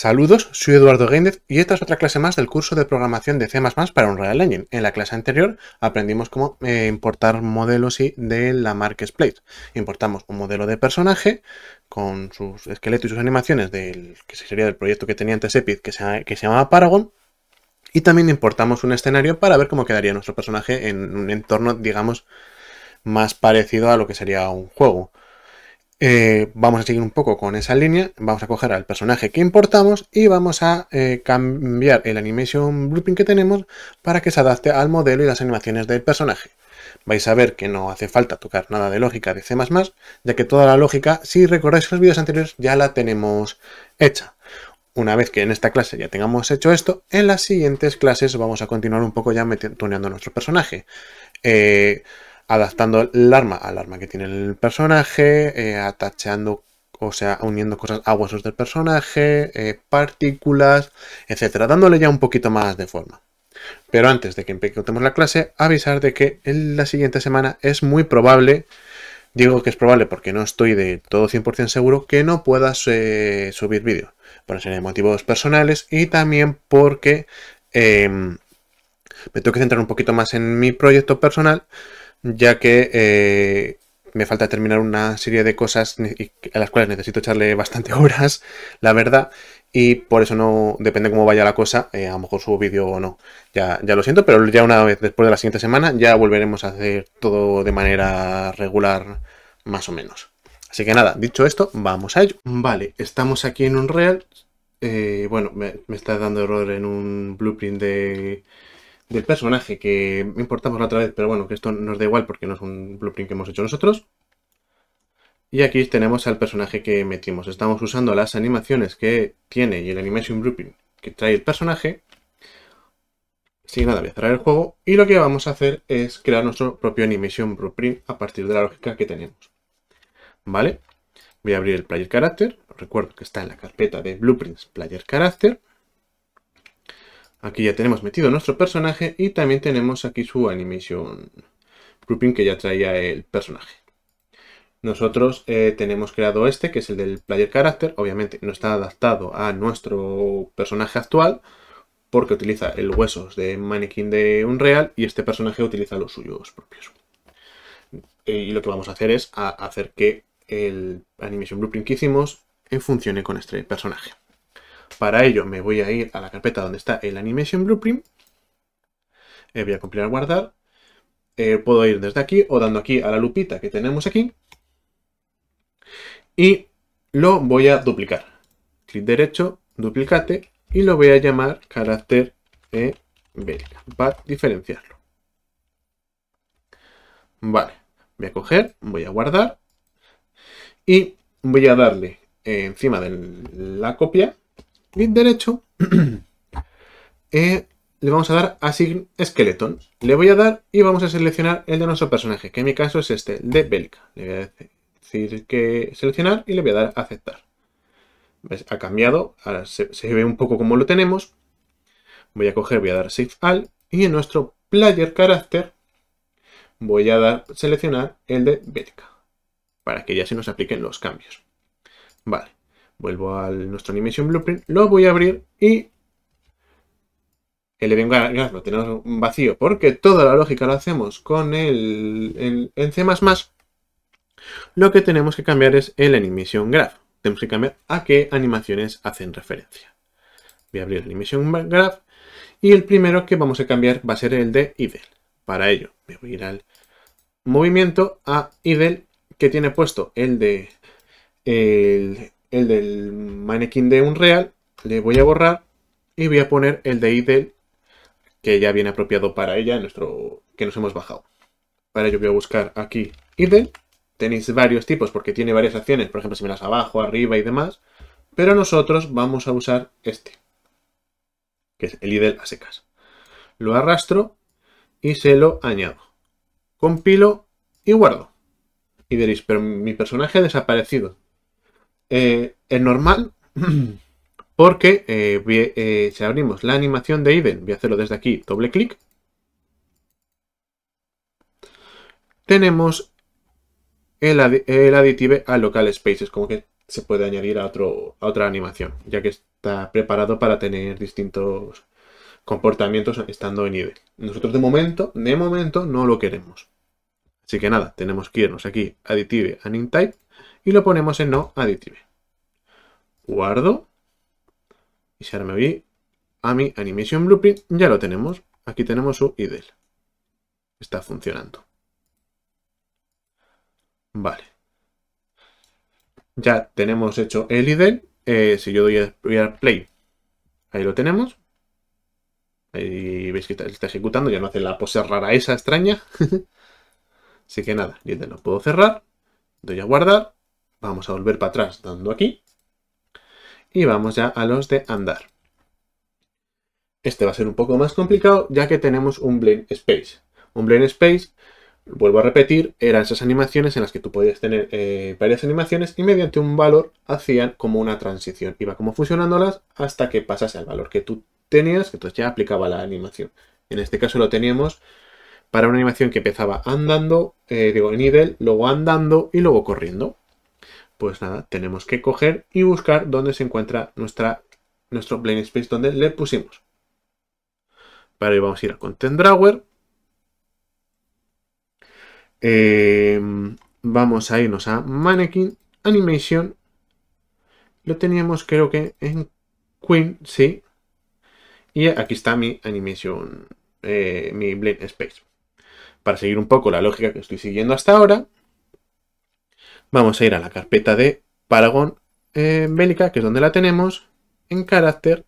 Saludos, soy Eduardo Géndez y esta es otra clase más del curso de programación de C++ para Unreal Engine. En la clase anterior aprendimos cómo eh, importar modelos y de la Marketplace. Importamos un modelo de personaje con sus esqueletos y sus animaciones del que sería del proyecto que tenía antes Epic que se, que se llamaba Paragon y también importamos un escenario para ver cómo quedaría nuestro personaje en un entorno, digamos, más parecido a lo que sería un juego. Eh, vamos a seguir un poco con esa línea, vamos a coger al personaje que importamos y vamos a eh, cambiar el animation blueprint que tenemos para que se adapte al modelo y las animaciones del personaje. Vais a ver que no hace falta tocar nada de lógica de C++, ya que toda la lógica, si recordáis los vídeos anteriores, ya la tenemos hecha. Una vez que en esta clase ya tengamos hecho esto, en las siguientes clases vamos a continuar un poco ya tuneando nuestro personaje. Eh, adaptando el arma al arma que tiene el personaje, eh, o sea, uniendo cosas a huesos del personaje, eh, partículas, etcétera, dándole ya un poquito más de forma. Pero antes de que empecemos la clase, avisar de que en la siguiente semana es muy probable, digo que es probable porque no estoy de todo 100% seguro, que no puedas eh, subir vídeo. Por ser motivos personales y también porque em, me tengo que centrar un poquito más en mi proyecto personal ya que eh, me falta terminar una serie de cosas a las cuales necesito echarle bastante horas, la verdad, y por eso no depende cómo vaya la cosa, eh, a lo mejor subo vídeo o no. Ya, ya lo siento, pero ya una vez después de la siguiente semana ya volveremos a hacer todo de manera regular, más o menos. Así que nada, dicho esto, vamos a ello. Vale, estamos aquí en Unreal. Eh, bueno, me, está dando error en un blueprint de del personaje que importamos la otra vez, pero bueno, que esto nos da igual porque no es un blueprint que hemos hecho nosotros. Y aquí tenemos al personaje que metimos. Estamos usando las animaciones que tiene y el animation blueprint que trae el personaje. Sin nada, voy a cerrar el juego. Y lo que vamos a hacer es crear nuestro propio animation blueprint a partir de la lógica que tenemos. ¿Vale? Voy a abrir el player character. Recuerdo que está en la carpeta de blueprints player character. Aquí ya tenemos metido nuestro personaje y también tenemos aquí su animation grouping que ya traía el personaje. Nosotros eh, tenemos creado este, que es el del player character. Obviamente no está adaptado a nuestro personaje actual, porque utiliza el huesos de mannequin de Unreal y este personaje utiliza los suyos propios. Eh, y lo que vamos a hacer es hacer que el animation blueprint que hicimos eh, funcione con este personaje. Para ello me voy a ir a la carpeta donde está el Animation Blueprint. Eh, voy a compilar guardar. Eh, puedo ir desde aquí o dando aquí a la lupita que tenemos aquí. Y lo voy a duplicar. Clic derecho, duplicate y lo voy a llamar carácter e eh, para diferenciarlo. Vale, voy a coger, voy a guardar y voy a darle encima de la copia clic derecho, eh, le vamos a dar Assign Skeleton. Le voy a dar y vamos a seleccionar el de nuestro personaje, que en mi caso es este, el de Belka. Le voy a decir que seleccionar y le voy a dar aceptar. Ha cambiado, ahora se, ve un poco como lo tenemos. Voy a coger, voy a dar Shift Alt y en nuestro Player Character voy a dar seleccionar el de Belka. Para que ya se nos apliquen los cambios. Vale. Vuelvo a nuestro Animation Blueprint, lo voy a abrir y el Event Graph lo tenemos vacío porque toda la lógica lo hacemos con el, en C++. Lo que tenemos que cambiar es el Animation Graph. Tenemos que cambiar a qué animaciones hacen referencia. Voy a abrir el Animation Graph y el primero que vamos a cambiar va a ser el de idle. Para ello me voy a ir al movimiento a idle que tiene puesto el de el el del manequín de Unreal, le voy a borrar y voy a poner el de idle que ya viene apropiado para ella, nuestro que nos hemos bajado. Para ello voy a buscar aquí idle. Tenéis varios tipos porque tiene varias acciones, por ejemplo, si me las abajo, arriba y demás. Pero nosotros vamos a usar este, que es el idle a secas. Lo arrastro y se lo añado. Compilo y guardo. Y diréis, pero mi personaje ha desaparecido. Eh, es normal porque eh, eh, si abrimos la animación de Iden, voy a hacerlo desde aquí, doble clic, tenemos el, aditive a local spaces, como que se puede añadir a, otro, a otra animación, ya que está preparado para tener distintos comportamientos estando en Iden. Nosotros de momento, de momento no lo queremos. Así que nada, tenemos que irnos aquí, additive anintype y lo ponemos en no additive. Guardo. Y si ahora me voy a mi Animation Blueprint, ya lo tenemos. Aquí tenemos su IDEL. Está funcionando. Vale. Ya tenemos hecho el IDEL. Eh, si yo doy a, play, ahí lo tenemos. Ahí veis que está, ejecutando, ya no hace la pose rara esa extraña. Así que nada, lo puedo cerrar. Doy a guardar. Vamos a volver para atrás dando aquí. Y vamos ya a los de andar. Este va a ser un poco más complicado ya que tenemos un Blend Space. Un Blend Space, vuelvo a repetir, eran esas animaciones en las que tú podías tener eh, varias animaciones y mediante un valor hacían como una transición. Iba como fusionándolas hasta que pasase al valor que tú tenías, que entonces ya aplicaba la animación. En este caso lo teníamos para una animación que empezaba andando, eh, digo, en nivel, luego andando y luego corriendo. Pues nada, tenemos que coger y buscar dónde se encuentra nuestra, nuestro plane space donde le pusimos. Para ello vamos a ir a Content Drawer. Em, vamos a irnos a Mannequin Animation. Lo teníamos creo que en Queen, sí. Y aquí está mi animation, eh, mi Blade Space para seguir un poco la lógica que estoy siguiendo hasta ahora, vamos a ir a la carpeta de Paragon eh, Bélica, que es donde la tenemos, en carácter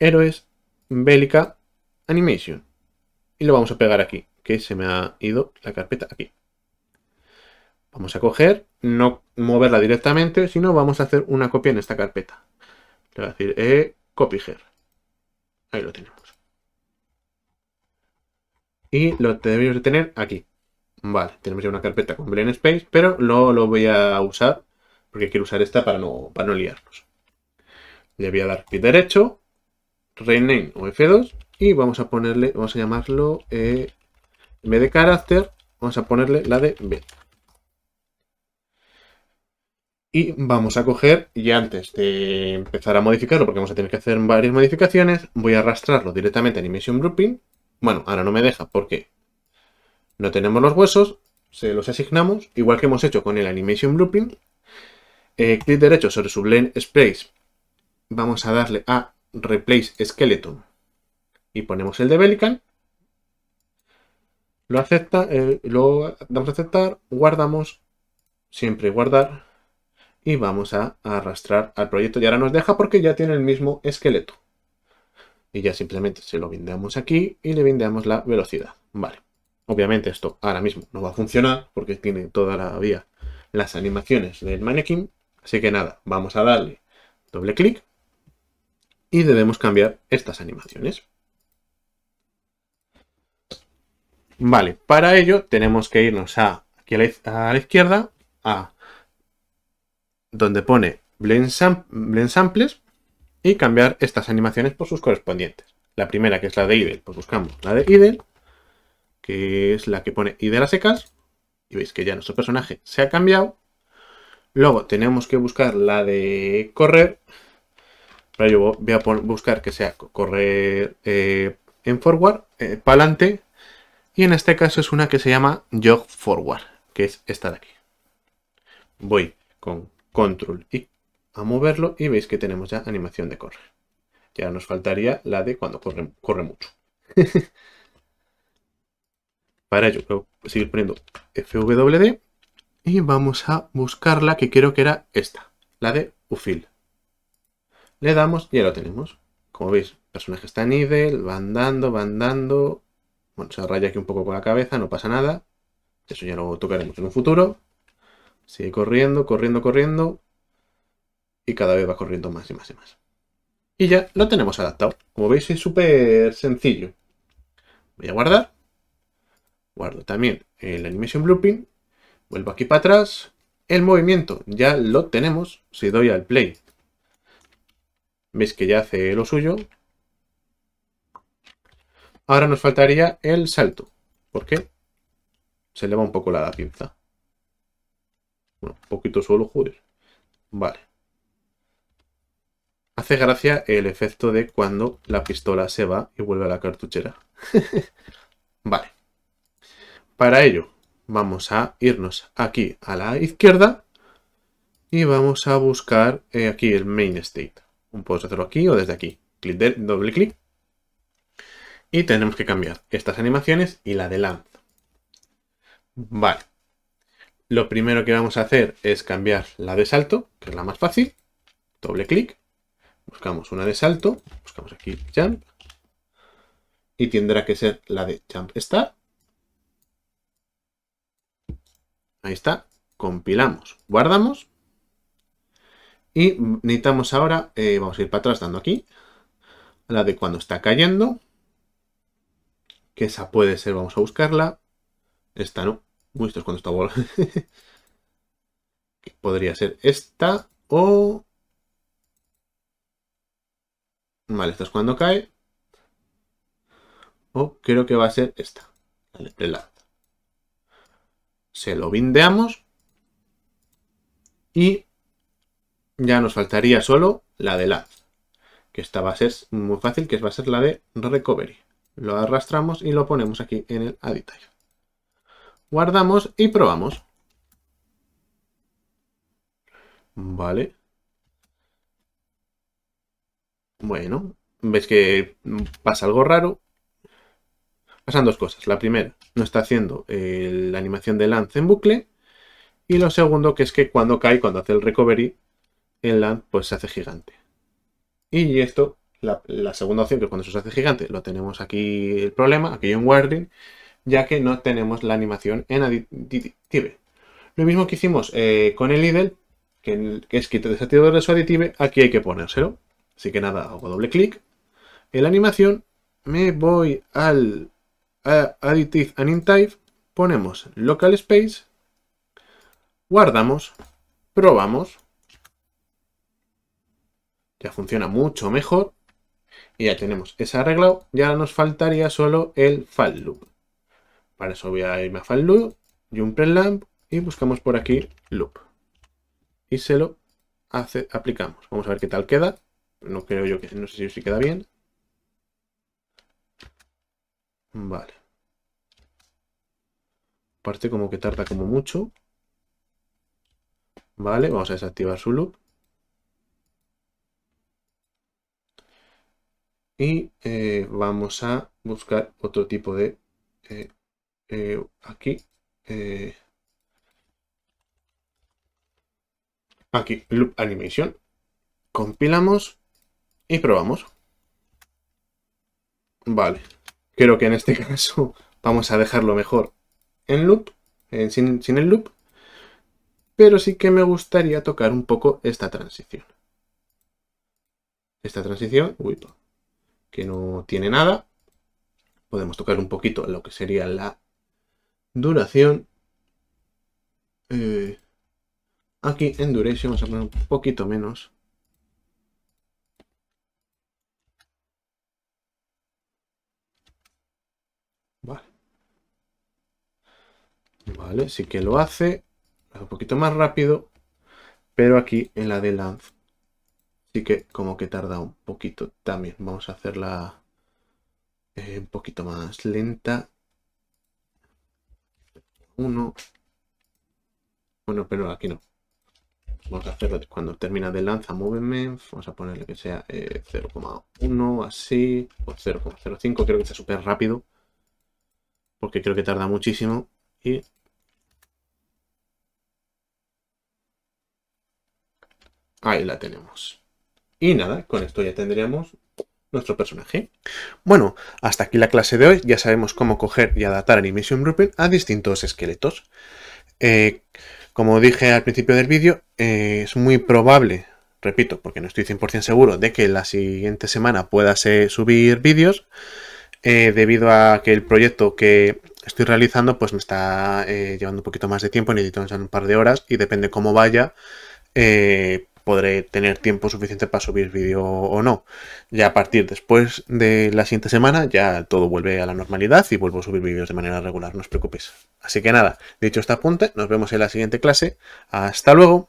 Héroes Bélica Animation. Y lo vamos a pegar aquí, que se me ha ido la carpeta aquí. Vamos a coger, no moverla directamente, sino vamos a hacer una copia en esta carpeta. Le voy a decir eh, copy Ahí lo tenemos y lo debemos de tener aquí. Vale, tenemos ya una carpeta con Blend Space, pero no lo voy a usar porque quiero usar esta para no, para liarnos. Le voy a dar clic derecho, rename o F2 y vamos a ponerle, vamos a llamarlo, eh, de carácter, vamos a ponerle la de B. Y vamos a coger, y antes de empezar a modificarlo, porque vamos a tener que hacer varias modificaciones, voy a arrastrarlo directamente a Animation Grouping bueno, ahora no me deja porque no tenemos los huesos, se los asignamos, igual que hemos hecho con el Animation Blueprint. Eh, clic derecho sobre su Blend Space, vamos a darle a Replace Skeleton y ponemos el de Bellican. Lo acepta, eh, lo damos a aceptar, guardamos, siempre guardar y vamos a arrastrar al proyecto y ahora nos deja porque ya tiene el mismo esqueleto y ya simplemente se lo vendemos aquí y le vendemos la velocidad. Vale, obviamente esto ahora mismo no va a funcionar porque tiene toda la vía las animaciones del mannequin. Así que nada, vamos a darle doble clic y debemos cambiar estas animaciones. Vale, para ello tenemos que irnos a, aquí a la, izquierda, a donde pone blend samples, y cambiar estas animaciones por sus correspondientes. La primera, que es la de idle, pues buscamos la de idle, que es la que pone idle a secas, y veis que ya nuestro personaje se ha cambiado. Luego tenemos que buscar la de correr, pero yo voy a buscar que sea correr eh, en forward, eh, para adelante, y en este caso es una que se llama jog forward, que es esta de aquí. Voy con control y a moverlo y veis que tenemos ya animación de correr. Ya nos faltaría la de cuando corre, mucho. Para ello, voy a seguir poniendo FWD y vamos a buscar la que creo que era esta, la de Ufil. Le damos y ya lo tenemos. Como veis, el personaje está en nivel, va andando, va andando. Bueno, se raya aquí un poco con la cabeza, no pasa nada. Eso ya lo tocaremos en un futuro. Sigue corriendo, corriendo, corriendo y cada vez va corriendo más y más y más. Y ya lo tenemos adaptado. Como veis es súper sencillo. Voy a guardar. Guardo también el Animation Blueprint. Vuelvo aquí para atrás. El movimiento ya lo tenemos. Si doy al play, veis que ya hace lo suyo. Ahora nos faltaría el salto. ¿Por qué? Se le va un poco la pinza. Bueno, un poquito solo, joder. Vale hace gracia el efecto de cuando la pistola se va y vuelve a la cartuchera. vale. Para ello, vamos a irnos aquí a la izquierda y vamos a buscar eh, aquí el main state. Puedes hacerlo aquí o desde aquí. Clic doble clic. Y tenemos que cambiar estas animaciones y la de Lanza. Vale. Lo primero que vamos a hacer es cambiar la de salto, que es la más fácil. Doble clic. Buscamos una de salto, buscamos aquí jump, y tendrá que ser la de jump start. Ahí está, compilamos, guardamos, y necesitamos ahora, eh, vamos a ir para atrás dando aquí, la de cuando está cayendo, que esa puede ser, vamos a buscarla, esta no, Uy, esto es cuando está volando. podría ser esta o Vale, esto es cuando cae. O creo que va a ser esta. Vale, la. Se lo bindeamos. Y ya nos faltaría solo la de la, Que esta va a ser muy fácil, que va a ser la de recovery. Lo arrastramos y lo ponemos aquí en el add Guardamos y probamos. Vale. Bueno, ves que mm, pasa algo raro. Pasan dos cosas. La primera, no está haciendo eh, la animación de Lance en bucle. Y lo segundo, que es que cuando cae, cuando hace el recovery, el Lance pues se hace gigante. Y esto, la, segunda opción, que cuando se hace gigante, lo tenemos aquí el problema, aquí hay un ya que no tenemos la animación en additive. Lo mismo que hicimos eh, con el idle, que, es que desactivador de su additive, aquí hay que ponérselo. Así que nada, hago doble clic. En la animación me voy al Additive and Type, ponemos Local Space, guardamos, probamos. Ya funciona mucho mejor. Y ya tenemos ese arreglado. Ya nos faltaría solo el Fall Loop. Para eso voy a irme a Fall Loop, un Lamp y buscamos por aquí Loop. Y se lo aplicamos. Vamos a ver qué tal queda. No creo yo que... No sé si, si queda bien. Vale. Parte como que tarda como mucho. Vale, vamos a desactivar su loop. Y eh, vamos a buscar otro tipo de... Eh, eh, aquí. aquí, loop animation. Compilamos y probamos. Vale. Creo que en este caso vamos a dejarlo mejor en loop, sin, el loop. Pero sí que me gustaría tocar un poco esta transición. Esta transición, uy, que no tiene nada. Podemos tocar un poquito lo que sería la duración. Eh, aquí en duration vamos a poner un poquito menos. sí que lo hace. Un poquito más rápido. Pero aquí en la de Lance sí que como que tarda un poquito también. Vamos a hacerla eh, un poquito más lenta. Uno. Bueno, pero aquí no. Vamos a hacerla cuando termina de lanza movement. Vamos a ponerle que sea 0,1 eh, así. O 0,05. Creo que está súper rápido. Porque creo que tarda muchísimo. Y Ahí la tenemos. Y nada, con esto ya tendríamos nuestro personaje. Bueno, hasta aquí la clase de hoy. Ya sabemos cómo coger y adaptar Animation Blueprint a distintos esqueletos. Eh, como dije al principio del vídeo, eh, es muy probable, repito, porque no estoy 100% seguro, de que la siguiente semana pueda subir vídeos, eh, debido a que el proyecto que estoy realizando pues me está llevando un poquito más de tiempo, necesito un par de horas y depende cómo vaya, podré tener tiempo suficiente para subir vídeo o no. Ya a partir después de la siguiente semana ya todo vuelve a la normalidad y vuelvo a subir vídeos de manera regular, no os preocupéis. Así que nada, dicho este apunte, nos vemos en la siguiente clase. Hasta luego.